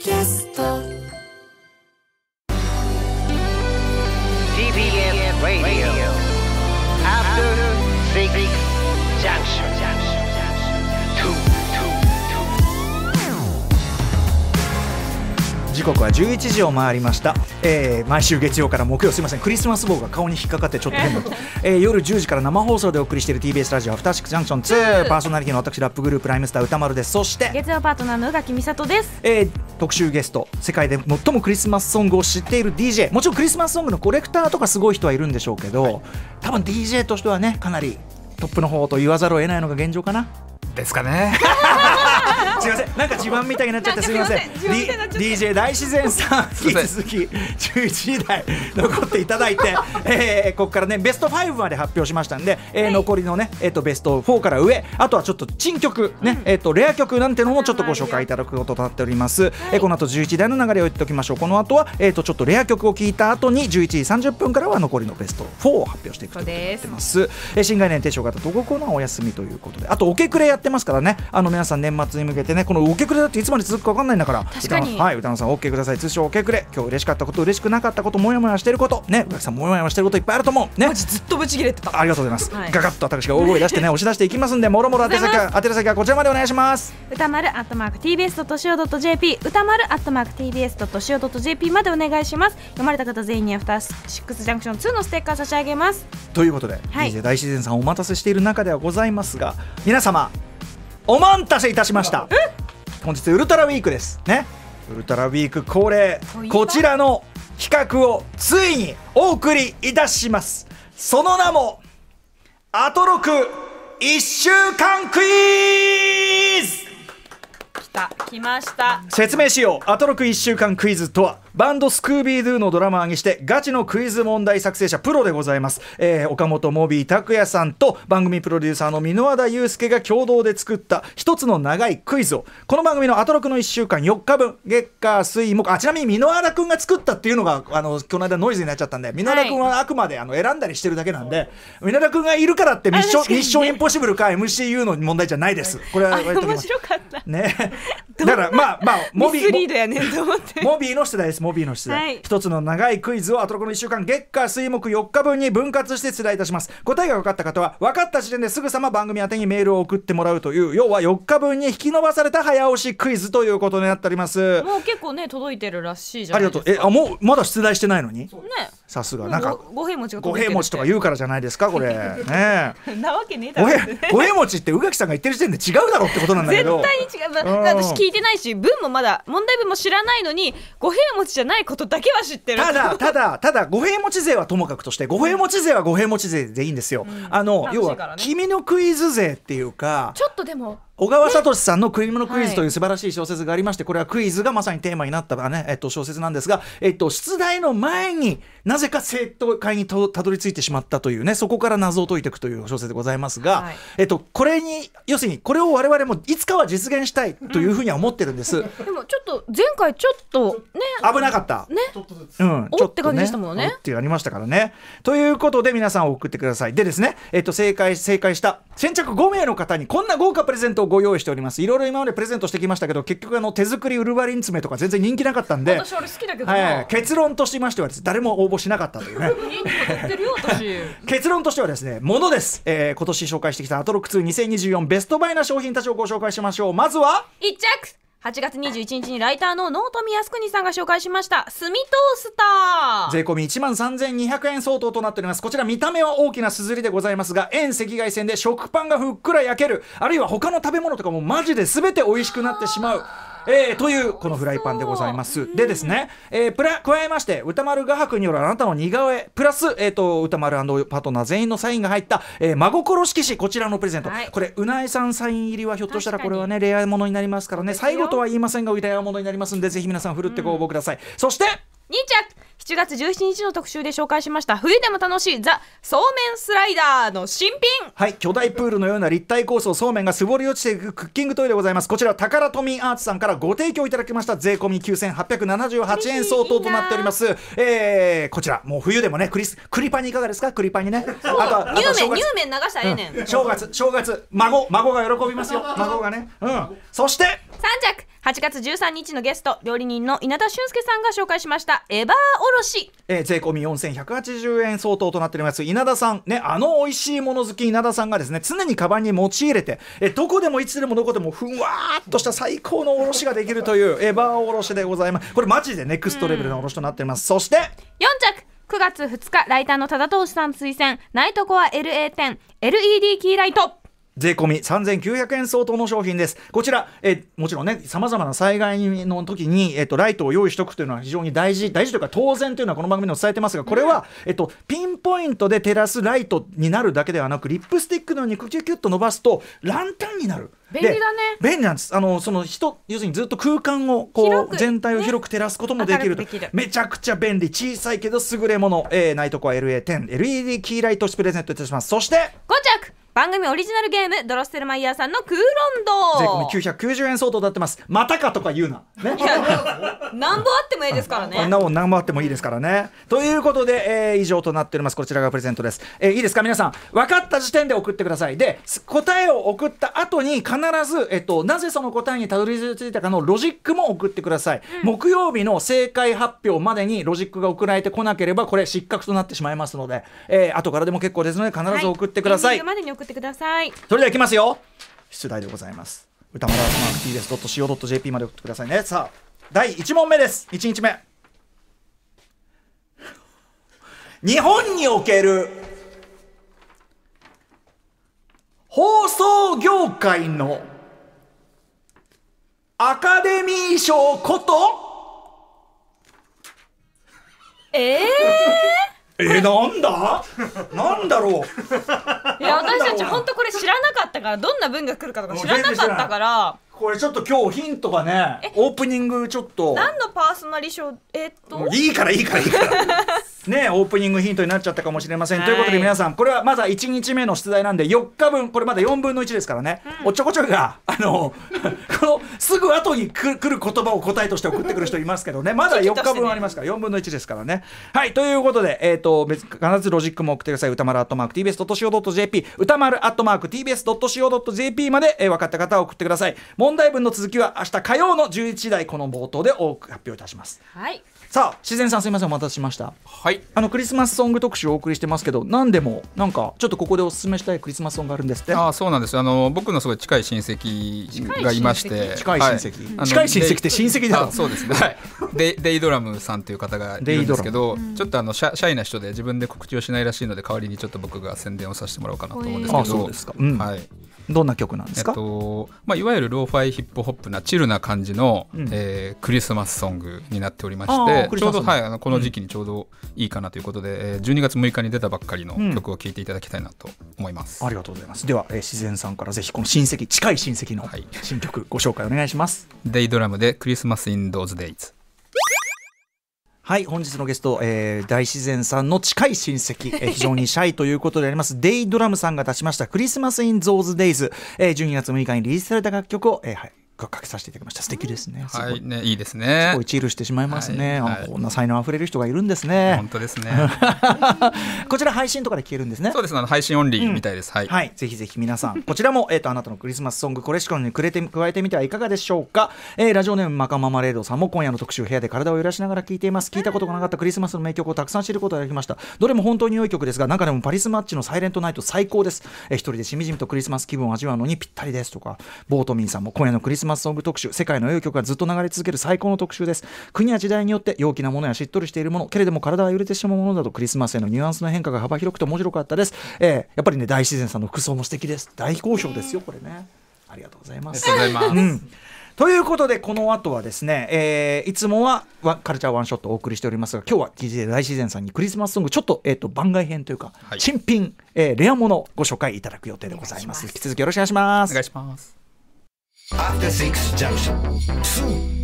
キャスト」時刻は11時を回りました、えー、毎週月曜から木曜すみませんクリスマス号が顔に引っかかってちょっと変だと、えー、夜10時から生放送でお送りしている TBS ラジオアフターシックスジャンクション2パーソナリティの私ラップグループライムスター歌丸ですそして月曜パートナーの宇垣美里です、えー、特集ゲスト世界で最もクリスマスソングを知っている DJ もちろんクリスマスソングのコレクターとかすごい人はいるんでしょうけど、はい、多分 DJ としてはねかなりトップの方と言わざるを得ないのが現状かなですかね すみませんなんか自慢みたいになっちゃってすみません DJ 大自然さん引き続き11時台残っていただいて、えここからねベスト5まで発表しましたんで、え残りのね、えっとベスト4から上あとはちょっと珍曲ね、えっとレア曲なんてのもちょっとご紹介いただくこととなっております、えこの後11時台の流れを言っておきましょうこの後は、えっとちょっとレア曲を聞いた後に11時30分からは残りのベスト4を発表していくといとってます新概念提唱型どこコーナーお休みということであとおけくれやってますからねあの皆さん年末に向けててねこの「おけくれ」だっていつまで続くか分かんないんだから確かにはい歌野さん「おけください」通称「おけくれ」今日嬉しかったこと嬉しくなかったこともやもやしてることね宇垣さんもやもやしてることいっぱいあると思うねマジずっとブチ切れてたありがとうございます、はい、ガガッと私が大声出してね 押し出していきますんでもろもろ宛先宛先はこちらまでお願いします歌丸アットマーク TBS.CO.JP 歌丸アットマーク TBS.CO.JP までお願いします読まれた方全員にアフターシックスジャンクション2のステッカー差し上げますということで、はい、大自然さんお待たせしている中ではございますが皆様お待たせいたしました本日ウルトラウィークですねウルトラウィーク恒例こちらの企画をついにお送りいたしますその名もアトロク1週間クイズ来た来ました説明しようアトロク1週間クイズとはバンドスクービードゥのドラマーにしてガチのクイズ問題作成者プロでございます、えー、岡本モビー拓也さんと番組プロデューサーの箕輪田祐介が共同で作った一つの長いクイズをこの番組のアトロクの1週間4日分月火水木あちなみに箕輪田君が作ったっていうのがあのこの間ノイズになっちゃったんで箕輪田君はあくまであの選んだりしてるだけなんで箕輪田君がいるからってミッション、ね、ミッションインポッシブルか MCU の問題じゃないです。これは面白かった。ね。だからまあまあモビー、モビーの世代です。ですモビーの出題一、はい、つの長いクイズをアトロコの1週間月火水木4日分に分割して出題いたします答えが分かった方は分かった時点ですぐさま番組宛てにメールを送ってもらうという要は4日分に引き伸ばされた早押しクイズということになっておりますもう結構ね届いてるらしいじゃないですかありがとうえあもうまだ出題してないのにねさすがなんか五平餅五平餅とか言うからじゃないですかこれ ねなわけねえだろ五平餅って宇垣さんが言ってる時点で違うだろうってことなんだけど絶対に違う、私聞いてないし文もまだ問題文も知らないのに五平餅じゃないことだけは知ってるただただただ五平餅税はともかくとして五平餅税は五平餅税でいいんですよ、あの要は君のクイズ税っていうかちょっとでも小川聡さんの「食い物クイズ」という素晴らしい小説がありまして、これはクイズがまさにテーマになった、ねえっと、小説なんですが、えっと、出題の前になぜか生徒会にたどり着いてしまったというねそこから謎を解いていくという小説でございますが、はい、えっと、これに要するにこれを我々もいつかは実現したいというふうには思ってるんです。でもちょっと前回ちょっとね危なかったねちょっとずつ、おって感じでしたもんね。ってありましたからね。ということで皆さん送ってください。でですね、えっと、正解正解した先着5名の方にこんな豪華プレゼントをご用意しておりますいろいろ今までプレゼントしてきましたけど結局あの手作りウルバリン詰めとか全然人気なかったんで はい、結論としましては誰も応募しなかったというね 結論としてはですねものです、えー、今年紹介してきたアトロック2 2024ベストバイな商品たちをご紹介しましょうまずは1着8月21日にライターの納富靖国さんが紹介しました炭トースター税込1万3200円相当となっておりますこちら見た目は大きなすずりでございますが遠赤外線で食パンがふっくら焼けるあるいは他の食べ物とかもマジで全て美味しくなってしまうえー、というこのフライパンでございますでですね、えー、プラ加えまして歌丸画伯によるあなたの似顔絵プラス、えーと、歌丸パートナー全員のサインが入った、えー、真心色紙こちらのプレゼント、はい、これうなえさんサイン入りはひょっとしたらこれはね恋愛ものになりますからね最後とは言いませんがおレいものになりますんでぜひ皆さんふるってご応募ください、うん、そして2着7月17日の特集で紹介しました冬でも楽しいザそうめんスライダーの新品はい巨大プールのような立体構想そうめんがすぼり落ちていくクッキングトイでございますこちらタカラミーアーツさんからご提供いただきました税込9878円相当となっておりますいえー、こちらもう冬でもねクリスクリパニいかがですかクリパニねあとは乳麺乳麺流したらええねん、うん、正月正月孫孫が喜びますよ孫がねうんそして3着8月13日のゲスト料理人の稲田俊介さんが紹介しましたエバーおろし、えー、税込み4180円相当となっております稲田さんねあの美味しいもの好き稲田さんがですね常にカバンに持ち入れて、えー、どこでもいつでもどこでもふんわーっとした最高のおろしができるという エバーおろしでございますこれマジでネクストレベルのおろしとなっております、そして4着9月2日ライターの忠俊さん推薦ナイトコア LA10 LED キーライト税込み三千九百円相当の商品ですこちらえもちろんねさまざまな災害の時に、えっと、ライトを用意しておくというのは非常に大事大事というか当然というのはこの番組でも伝えてますがこれは、えっと、ピンポイントで照らすライトになるだけではなくリップスティックのようにキュキュッと伸ばすとランタンになる。便利だね便利なんですあのその人要するにずっと空間をこう全体を広く照らすこともできると、ね、めちゃくちゃ便利小さいけど優れもの、えー、ナイトコア LA10LED キーライトプレゼントいたしますそして5着番組オリジナルゲームドロッセルマイヤーさんのクーロンド税込990円相当だってますまたかとか言うな何なんぼあってもいいですからね。ななんぼあってもいいですからね。ということで、えー、以上となっております。こちらがプレゼントです。えー、いいですか、皆さん。分かった時点で送ってください。で、答えを送った後に、必ず、えっと、なぜその答えにたどり着いたかのロジックも送ってください。うん、木曜日の正解発表までにロジックが送られてこなければ、これ失格となってしまいますので、えー、後からでも結構ですので、必ず送ってください。はい、までに送ってください。それではいきますよ。出題でございます。歌丸アスマーク t b s c o j p まで送ってくださいねさあ第1問目です1日目日本における放送業界のアカデミー賞ことええーえー、なんだなんだろういや私たち本当これ知らなかったからどんな文が来るかとか知らなかったから。これちょっと今日ヒントがねオープニングちょっと何のパーソナリショーえー、っといいからいいからいいから ねオープニングヒントになっちゃったかもしれません、い、ということで皆さんこれはまだ1日目の出題なんで4日分これまだ4分の1ですからね、うん、おちょこちょがあの このすぐ後にくる言葉を答えとして送ってくる人いますけどねまだ4日分ありますから4分の1ですからねはいということでえー、っと別必ずロジックも送ってください歌丸アットマーク TBS.CO.JP 歌丸アットマーク TBS.CO.JP まで、えー、分かった方は送ってください問題文の続きは明日火曜の11時台この冒頭で多く発表いたします。はいさあ自然さんすみませんお待たせしましたはいあのクリスマスソング特集をお送りしてますけど何でもなんかちょっとここでおすすめしたいクリスマスソングがあるんですってあそうなんですあの僕のすごい近い親戚がいまして近い親戚、はい、近い親戚って親戚だそうですね、はい、デデイドラムさんという方がいるんですけどちょっとあのシャシャイな人で自分で告知をしないらしいので代わりにちょっと僕が宣伝をさせてもらおうかなと思うんですけど、えー、そうですか、うん、はいどんな曲なんですか、えっとまあ、いわゆるローファイヒップホップなチルな感じの、うん、えー、クリスマスソングになっておりましてちょうど、はい、あのこの時期にちょうどいいかなということで、うん、えー、12月6日に出たばっかりの曲を聴いていただきたいなと思います、うん、ありがとうございますでは、えー、自然さんからぜひこの親戚近い親戚の新曲ご紹介お願いします。はい、デイドラムでクリスマスインドーズデイズはい本日のゲスト、えー、大自然さんの近い親戚、えー、非常にシャイということであります デイドラムさんが出しましたクリスマス・イン・ゾーズ・デイズ、えー、12月6日にリリースされた楽曲を、えー、はいかけさせていただきました素敵ですね、すはいねいいですねすごいチールしてしまいますね、はいはい、こんな才能あふれる人がいるんですね本当ですね こちら配信とかで聞けるんですねそうですね配信オンリーみたいです、うん、はい、はい、ぜひぜひ皆さんこちらもえっ、ー、とあなたのクリスマスソングコレシコンにくれて加えてみてはいかがでしょうか、えー、ラジオネームマカママレードさんも今夜の特集部屋で体を揺らしながら聞いています聞いたことがなかったクリスマスの名曲をたくさん知ることができましたどれも本当に良い曲ですが中でもパリスマッチのサイレントナイト最高です、えー、一人でしみじみとクリスマス気分を味わうのにぴったりですとかボートミンさんも今夜のクリスマスマスソング特集世界の良い曲がずっと流れ続ける最高の特集です国や時代によって陽気なものやしっとりしているものけれども体は揺れてしまうものだとクリスマスへのニュアンスの変化が幅広くて面白かったです、えー、やっぱりね大自然さんの服装も素敵です大好評ですよこれねありがとうございます。ありがとうございます。うんということでこの後はですね、えー、いつもはカルチャーワンショットをお送りしておりますが今日は DJ 大自然さんにクリスマスソングちょっと,、えーと、番外編というか、はい、新品、えー、レアものご紹介いただく予定でございます引き続きよろしくお願いします。お願いします After Six Junction. Two.